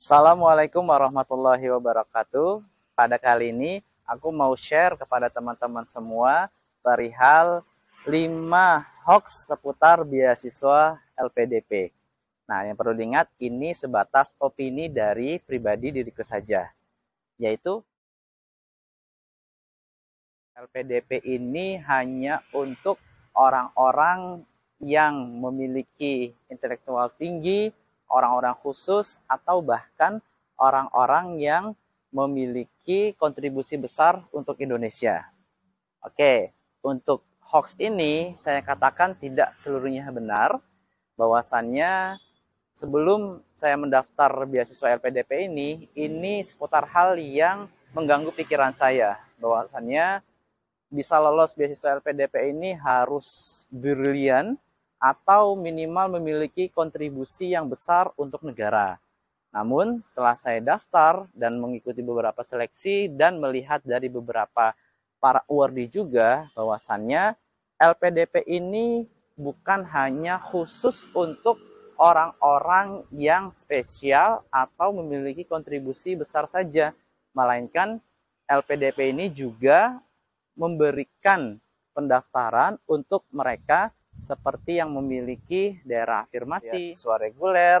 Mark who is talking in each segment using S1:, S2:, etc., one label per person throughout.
S1: Assalamualaikum warahmatullahi wabarakatuh. Pada kali ini aku mau share kepada teman-teman semua perihal 5 hoax seputar beasiswa LPDP. Nah, yang perlu diingat ini sebatas opini dari pribadi diriku saja, yaitu LPDP ini hanya untuk orang-orang yang memiliki intelektual tinggi orang-orang khusus atau bahkan orang-orang yang memiliki kontribusi besar untuk Indonesia. Oke, untuk hoax ini saya katakan tidak seluruhnya benar, bahwasannya sebelum saya mendaftar beasiswa LPDP ini, ini seputar hal yang mengganggu pikiran saya, bahwasannya bisa lolos beasiswa LPDP ini harus brilian, atau minimal memiliki kontribusi yang besar untuk negara. Namun, setelah saya daftar dan mengikuti beberapa seleksi dan melihat dari beberapa para awardee juga bahwasannya LPDP ini bukan hanya khusus untuk orang-orang yang spesial atau memiliki kontribusi besar saja, melainkan LPDP ini juga memberikan pendaftaran untuk mereka seperti yang memiliki daerah afirmasi, iya, siswa reguler,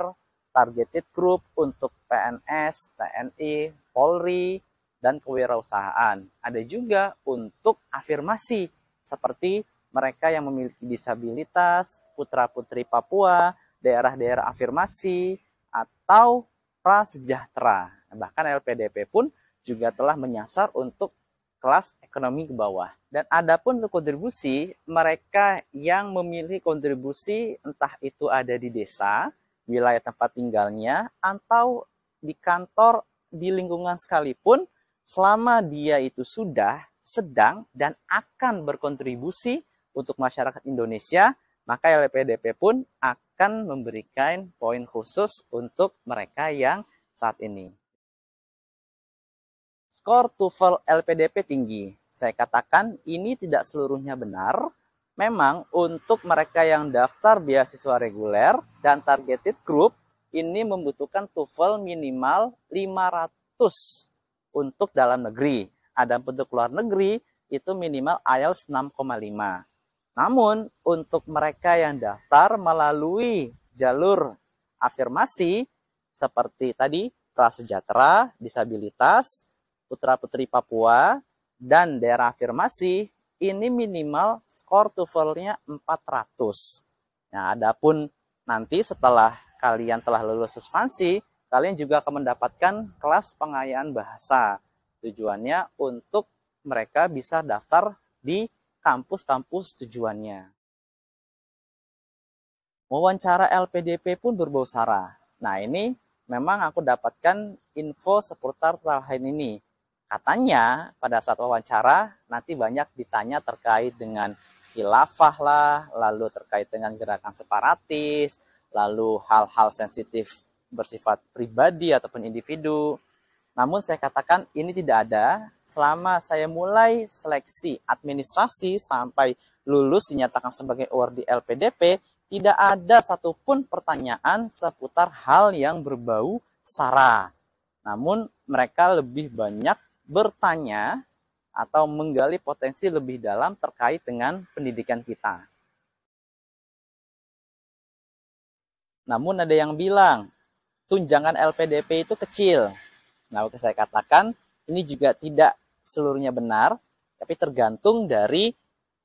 S1: targeted group untuk PNS, TNI, Polri, dan kewirausahaan. Ada juga untuk afirmasi seperti mereka yang memiliki disabilitas, putra-putri Papua, daerah-daerah afirmasi, atau prasejahtera. Bahkan LPDP pun juga telah menyasar untuk kelas ekonomi ke bawah. Dan adapun untuk kontribusi, mereka yang memilih kontribusi entah itu ada di desa, wilayah tempat tinggalnya, atau di kantor di lingkungan sekalipun, selama dia itu sudah, sedang, dan akan berkontribusi untuk masyarakat Indonesia, maka LPDP pun akan memberikan poin khusus untuk mereka yang saat ini. Skor TOEFL LPDP tinggi. Saya katakan ini tidak seluruhnya benar. Memang untuk mereka yang daftar beasiswa reguler dan targeted group ini membutuhkan TOEFL minimal 500 untuk dalam negeri. Ada untuk luar negeri itu minimal IELTS 6,5. Namun untuk mereka yang daftar melalui jalur afirmasi seperti tadi prasejahtera, disabilitas, putra-putri Papua dan daerah afirmasi ini minimal skor TOEFL-nya 400. Nah, ya, adapun nanti setelah kalian telah lulus substansi, kalian juga akan mendapatkan kelas pengayaan bahasa. Tujuannya untuk mereka bisa daftar di kampus-kampus tujuannya. Wawancara LPDP pun berbau sara. Nah, ini memang aku dapatkan info seputar hal ini katanya pada saat wawancara nanti banyak ditanya terkait dengan khilafah lah, lalu terkait dengan gerakan separatis, lalu hal-hal sensitif bersifat pribadi ataupun individu. Namun saya katakan ini tidak ada selama saya mulai seleksi administrasi sampai lulus dinyatakan sebagai award di LPDP tidak ada satupun pertanyaan seputar hal yang berbau sara. Namun mereka lebih banyak bertanya atau menggali potensi lebih dalam terkait dengan pendidikan kita. Namun ada yang bilang, tunjangan LPDP itu kecil. Nah, oke saya katakan ini juga tidak seluruhnya benar, tapi tergantung dari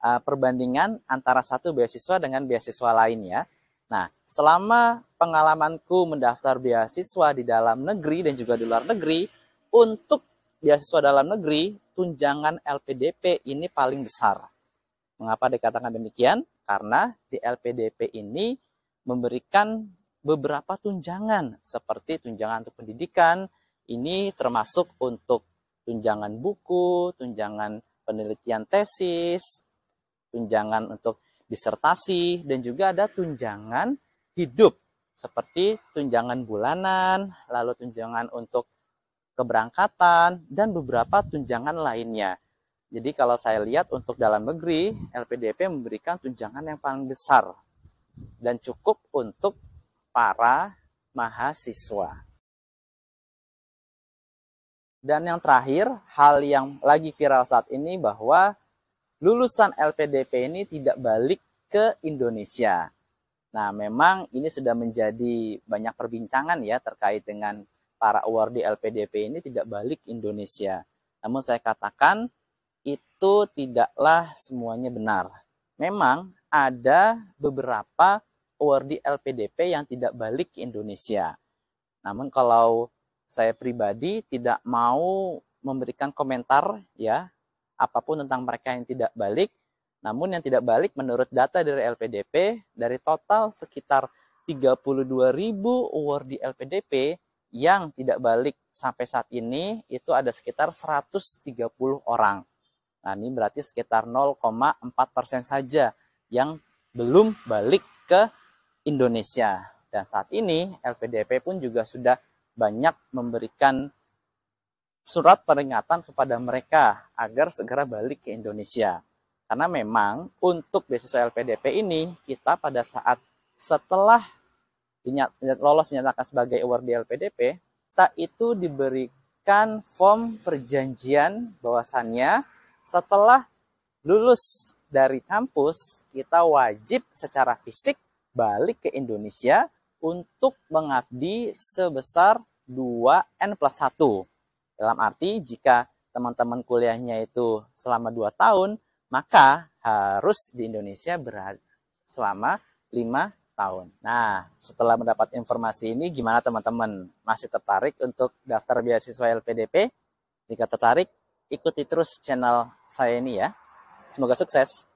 S1: uh, perbandingan antara satu beasiswa dengan beasiswa lainnya. Nah, selama pengalamanku mendaftar beasiswa di dalam negeri dan juga di luar negeri, untuk beasiswa dalam negeri, tunjangan LPDP ini paling besar. Mengapa dikatakan demikian? Karena di LPDP ini memberikan beberapa tunjangan seperti tunjangan untuk pendidikan, ini termasuk untuk tunjangan buku, tunjangan penelitian tesis, tunjangan untuk disertasi, dan juga ada tunjangan hidup seperti tunjangan bulanan, lalu tunjangan untuk keberangkatan, dan beberapa tunjangan lainnya. Jadi kalau saya lihat untuk dalam negeri, LPDP memberikan tunjangan yang paling besar dan cukup untuk para mahasiswa. Dan yang terakhir, hal yang lagi viral saat ini bahwa lulusan LPDP ini tidak balik ke Indonesia. Nah, memang ini sudah menjadi banyak perbincangan ya terkait dengan para awardee LPDP ini tidak balik Indonesia. Namun saya katakan itu tidaklah semuanya benar. Memang ada beberapa awardee LPDP yang tidak balik Indonesia. Namun kalau saya pribadi tidak mau memberikan komentar ya apapun tentang mereka yang tidak balik. Namun yang tidak balik menurut data dari LPDP dari total sekitar 32.000 awardee LPDP yang tidak balik sampai saat ini itu ada sekitar 130 orang. Nah, ini berarti sekitar 0,4 persen saja yang belum balik ke Indonesia. Dan saat ini LPDP pun juga sudah banyak memberikan surat peringatan kepada mereka agar segera balik ke Indonesia. Karena memang untuk beasiswa LPDP ini kita pada saat setelah dinyat, lolos dinyatakan sebagai award di LPDP, tak itu diberikan form perjanjian bahwasannya setelah lulus dari kampus, kita wajib secara fisik balik ke Indonesia untuk mengabdi sebesar 2N plus 1. Dalam arti jika teman-teman kuliahnya itu selama 2 tahun, maka harus di Indonesia berada selama 5 tahun. Nah, setelah mendapat informasi ini gimana teman-teman? Masih tertarik untuk daftar beasiswa LPDP? Jika tertarik, ikuti terus channel saya ini ya. Semoga sukses.